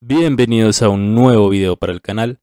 Bienvenidos a un nuevo video para el canal.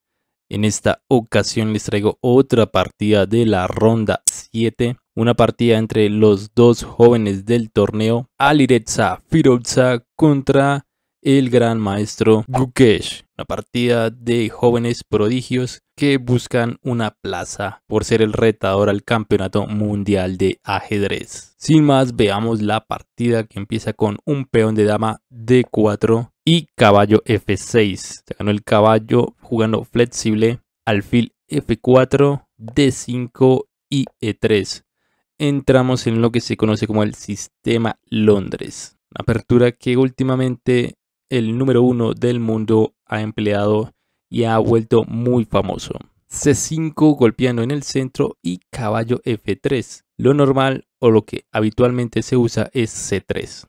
En esta ocasión les traigo otra partida de la ronda 7. Una partida entre los dos jóvenes del torneo. Alireza Firoza contra el gran maestro Gukesh una partida de jóvenes prodigios que buscan una plaza por ser el retador al campeonato mundial de ajedrez. Sin más, veamos la partida que empieza con un peón de dama D4 y caballo F6. Se ganó el caballo jugando flexible, alfil F4, D5 y E3. Entramos en lo que se conoce como el sistema Londres. Una apertura que últimamente el número uno del mundo, ha empleado y ha vuelto muy famoso. C5 golpeando en el centro y caballo F3. Lo normal o lo que habitualmente se usa es C3.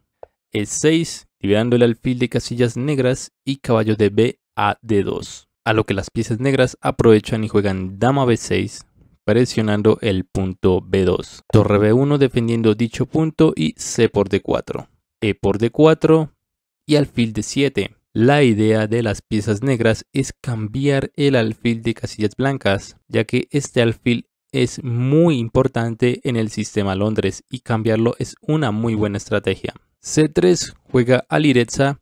E6 liberando el alfil de casillas negras y caballo de B a D2. A lo que las piezas negras aprovechan y juegan dama B6 presionando el punto B2. Torre B1 defendiendo dicho punto y C por D4. E por D4 y alfil de 7. La idea de las piezas negras es cambiar el alfil de casillas blancas, ya que este alfil es muy importante en el sistema Londres y cambiarlo es una muy buena estrategia. C3 juega al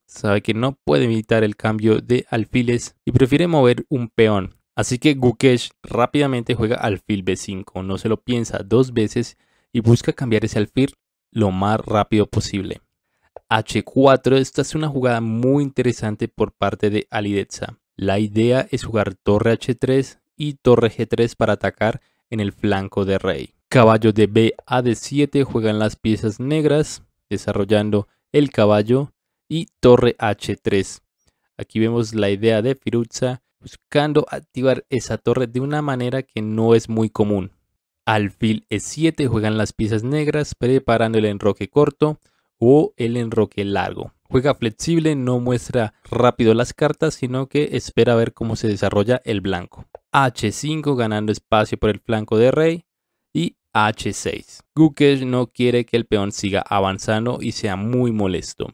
sabe que no puede evitar el cambio de alfiles y prefiere mover un peón. Así que Gukesh rápidamente juega alfil B5, no se lo piensa dos veces y busca cambiar ese alfil lo más rápido posible. H4, esta es una jugada muy interesante por parte de Alideza La idea es jugar torre H3 y torre G3 para atacar en el flanco de rey. Caballo de B a D7 juegan las piezas negras, desarrollando el caballo y torre H3. Aquí vemos la idea de Firuzza buscando activar esa torre de una manera que no es muy común. Alfil E7 juegan las piezas negras preparando el enroque corto o el enroque largo. Juega flexible, no muestra rápido las cartas, sino que espera ver cómo se desarrolla el blanco. H5 ganando espacio por el flanco de rey y H6. Gukesh no quiere que el peón siga avanzando y sea muy molesto.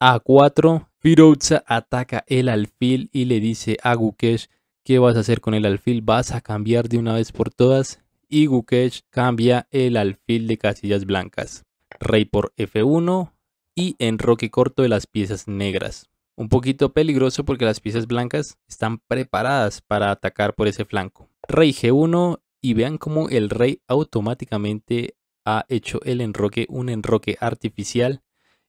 A4, Firoza ataca el alfil y le dice a Gukesh, ¿qué vas a hacer con el alfil? ¿Vas a cambiar de una vez por todas? Y Gukesh cambia el alfil de casillas blancas rey por f1 y enroque corto de las piezas negras. Un poquito peligroso porque las piezas blancas están preparadas para atacar por ese flanco. Rey g1 y vean cómo el rey automáticamente ha hecho el enroque, un enroque artificial.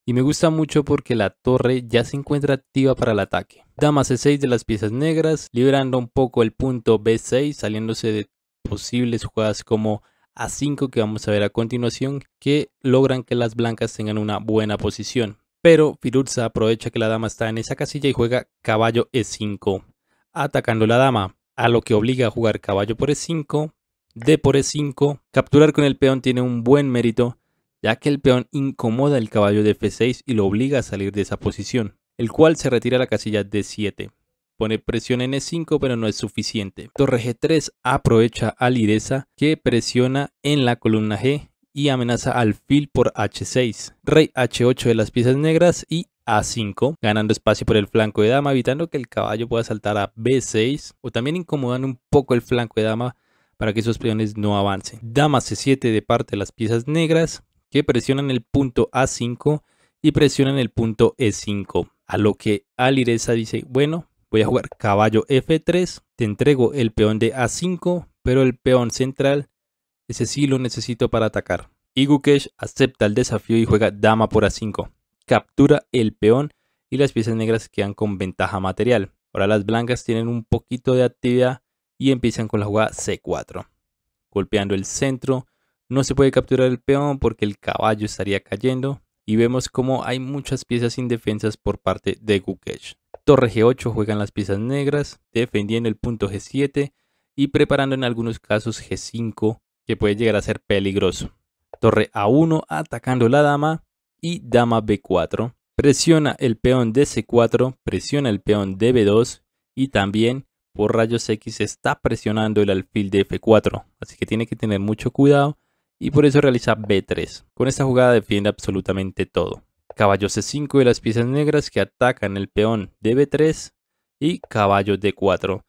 Y me gusta mucho porque la torre ya se encuentra activa para el ataque. Dama c6 de las piezas negras, liberando un poco el punto b6, saliéndose de posibles jugadas como a 5 que vamos a ver a continuación que logran que las blancas tengan una buena posición. Pero Firuza aprovecha que la dama está en esa casilla y juega caballo e5, atacando la dama, a lo que obliga a jugar caballo por e5, d por e5. Capturar con el peón tiene un buen mérito, ya que el peón incomoda el caballo de f6 y lo obliga a salir de esa posición, el cual se retira a la casilla d7 pone presión en E5 pero no es suficiente. Torre G3 aprovecha Lireza que presiona en la columna G y amenaza al fil por H6. Rey H8 de las piezas negras y a5, ganando espacio por el flanco de dama, evitando que el caballo pueda saltar a B6 o también incomodan un poco el flanco de dama para que esos peones no avancen. Dama C7 de parte de las piezas negras que presionan el punto A5 y presionan el punto E5, a lo que Alireza dice, bueno, Voy a jugar caballo F3. Te entrego el peón de A5, pero el peón central, ese sí lo necesito para atacar. Igukesh acepta el desafío y juega dama por A5. Captura el peón y las piezas negras quedan con ventaja material. Ahora las blancas tienen un poquito de actividad y empiezan con la jugada C4. Golpeando el centro, no se puede capturar el peón porque el caballo estaría cayendo y vemos como hay muchas piezas indefensas por parte de Gukesh. Torre G8 juegan las piezas negras, defendiendo el punto G7 y preparando en algunos casos G5, que puede llegar a ser peligroso. Torre A1 atacando la dama y dama B4. Presiona el peón de C4, presiona el peón de B2 y también por rayos X está presionando el alfil de F4. Así que tiene que tener mucho cuidado y por eso realiza B3. Con esta jugada defiende absolutamente todo. Caballo C5 de las piezas negras que atacan el peón de B3 y caballo D4.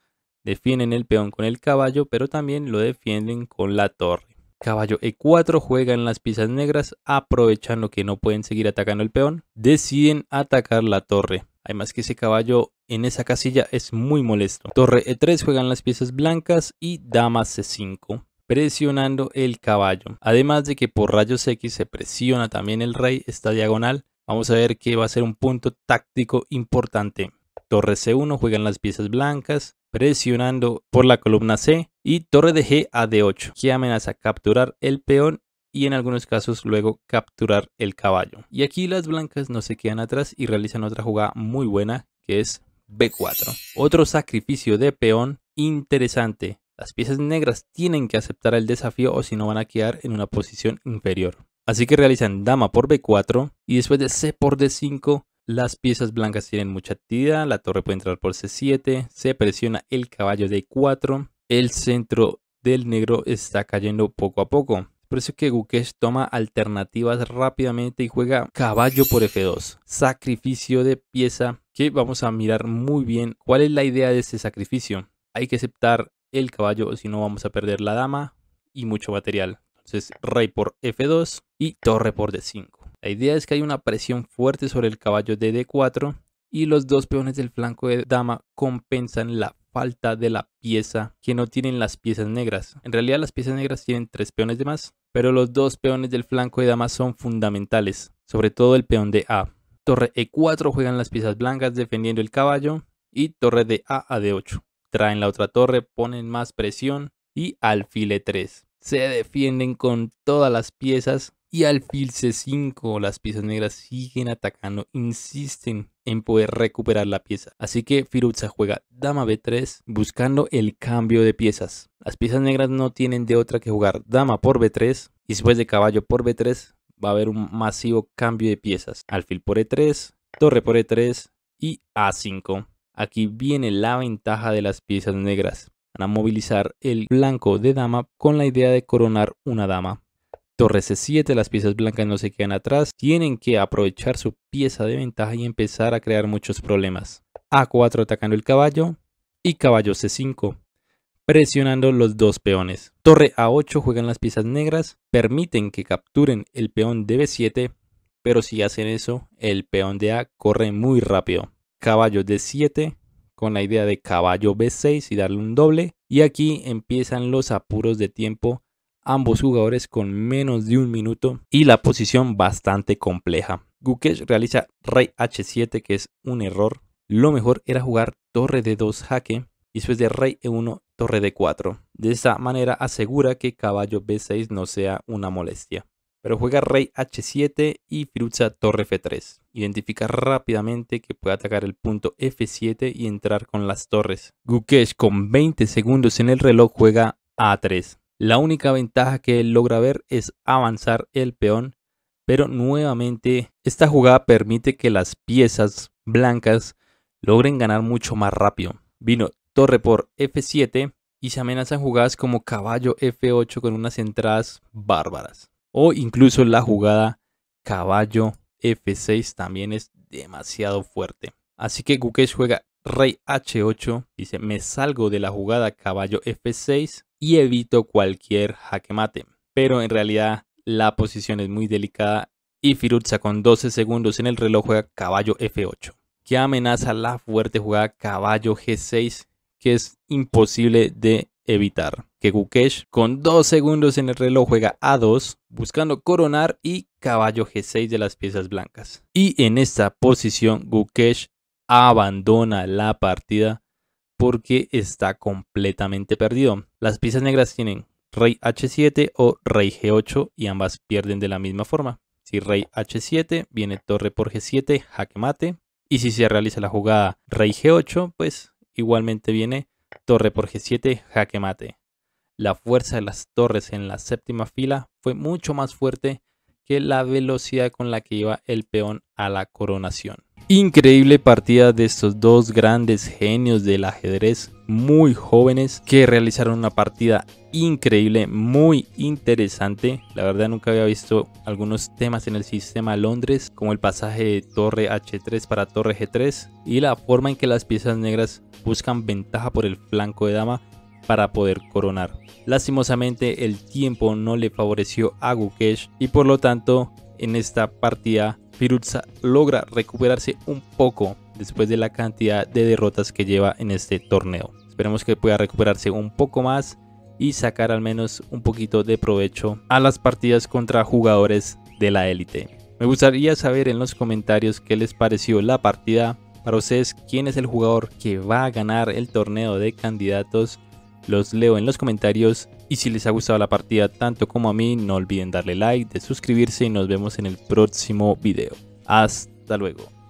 Defienden el peón con el caballo, pero también lo defienden con la torre. Caballo E4 juegan las piezas negras, aprovechando que no pueden seguir atacando el peón. Deciden atacar la torre. Además que ese caballo en esa casilla es muy molesto. Torre E3 juegan las piezas blancas y dama C5 presionando el caballo. Además de que por rayos X se presiona también el rey, esta diagonal. Vamos a ver que va a ser un punto táctico importante. Torre C1 juegan las piezas blancas, presionando por la columna C. Y torre de G a D8, que amenaza capturar el peón y en algunos casos luego capturar el caballo. Y aquí las blancas no se quedan atrás y realizan otra jugada muy buena que es B4. Otro sacrificio de peón interesante las piezas negras tienen que aceptar el desafío o si no van a quedar en una posición inferior. Así que realizan dama por b4 y después de c por d5 las piezas blancas tienen mucha actividad, la torre puede entrar por c7, se presiona el caballo d4, el centro del negro está cayendo poco a poco. Por eso que Gukesh toma alternativas rápidamente y juega caballo por f2, sacrificio de pieza que vamos a mirar muy bien cuál es la idea de este sacrificio. Hay que aceptar el caballo si no vamos a perder la dama y mucho material. Entonces rey por f2 y torre por d5. La idea es que hay una presión fuerte sobre el caballo de d4 y los dos peones del flanco de dama compensan la falta de la pieza que no tienen las piezas negras. En realidad las piezas negras tienen tres peones de más, pero los dos peones del flanco de dama son fundamentales, sobre todo el peón de A. Torre E4 juegan las piezas blancas defendiendo el caballo y torre de A a D8 traen la otra torre, ponen más presión y alfil E3. Se defienden con todas las piezas y alfil C5. Las piezas negras siguen atacando, insisten en poder recuperar la pieza. Así que Firuza juega dama B3 buscando el cambio de piezas. Las piezas negras no tienen de otra que jugar dama por B3 y después de caballo por B3 va a haber un masivo cambio de piezas. Alfil por E3, torre por E3 y A5. Aquí viene la ventaja de las piezas negras. Van a movilizar el blanco de dama con la idea de coronar una dama. Torre C7, las piezas blancas no se quedan atrás, tienen que aprovechar su pieza de ventaja y empezar a crear muchos problemas. A4 atacando el caballo y caballo C5, presionando los dos peones. Torre A8 juegan las piezas negras, permiten que capturen el peón de B7, pero si hacen eso, el peón de A corre muy rápido caballo D7 con la idea de caballo B6 y darle un doble. Y aquí empiezan los apuros de tiempo, ambos jugadores con menos de un minuto y la posición bastante compleja. Gukesh realiza rey H7 que es un error. Lo mejor era jugar torre D2 jaque y después de rey E1 torre D4. De esa manera asegura que caballo B6 no sea una molestia. Pero juega rey H7 y Firuza torre F3 identifica rápidamente que puede atacar el punto F7 y entrar con las torres. Gukesh con 20 segundos en el reloj juega A3. La única ventaja que él logra ver es avanzar el peón, pero nuevamente esta jugada permite que las piezas blancas logren ganar mucho más rápido. Vino torre por F7 y se amenazan jugadas como caballo F8 con unas entradas bárbaras. O incluso la jugada caballo F6 también es demasiado fuerte. Así que Gukesh juega rey H8, dice me salgo de la jugada caballo F6 y evito cualquier jaque mate. Pero en realidad la posición es muy delicada y Firutza con 12 segundos en el reloj juega caballo F8, que amenaza la fuerte jugada caballo G6 que es imposible de evitar. Que Gukesh con 2 segundos en el reloj juega A2 buscando coronar y caballo G6 de las piezas blancas. Y en esta posición Gukesh abandona la partida porque está completamente perdido. Las piezas negras tienen rey h7 o rey g8 y ambas pierden de la misma forma. Si rey h7 viene torre por g7, jaque mate. Y si se realiza la jugada rey g8, pues igualmente viene Torre por G7, jaque mate. La fuerza de las torres en la séptima fila fue mucho más fuerte que la velocidad con la que iba el peón a la coronación. Increíble partida de estos dos grandes genios del ajedrez muy jóvenes que realizaron una partida increíble, muy interesante. La verdad nunca había visto algunos temas en el sistema Londres, como el pasaje de torre H3 para torre G3 y la forma en que las piezas negras buscan ventaja por el flanco de dama para poder coronar. Lastimosamente el tiempo no le favoreció a Gukesh y por lo tanto en esta partida Pirutsa logra recuperarse un poco después de la cantidad de derrotas que lleva en este torneo. Esperemos que pueda recuperarse un poco más y sacar al menos un poquito de provecho a las partidas contra jugadores de la élite. Me gustaría saber en los comentarios qué les pareció la partida. Para ustedes, ¿quién es el jugador que va a ganar el torneo de candidatos? Los leo en los comentarios y si les ha gustado la partida tanto como a mí, no olviden darle like, de suscribirse y nos vemos en el próximo video. Hasta luego.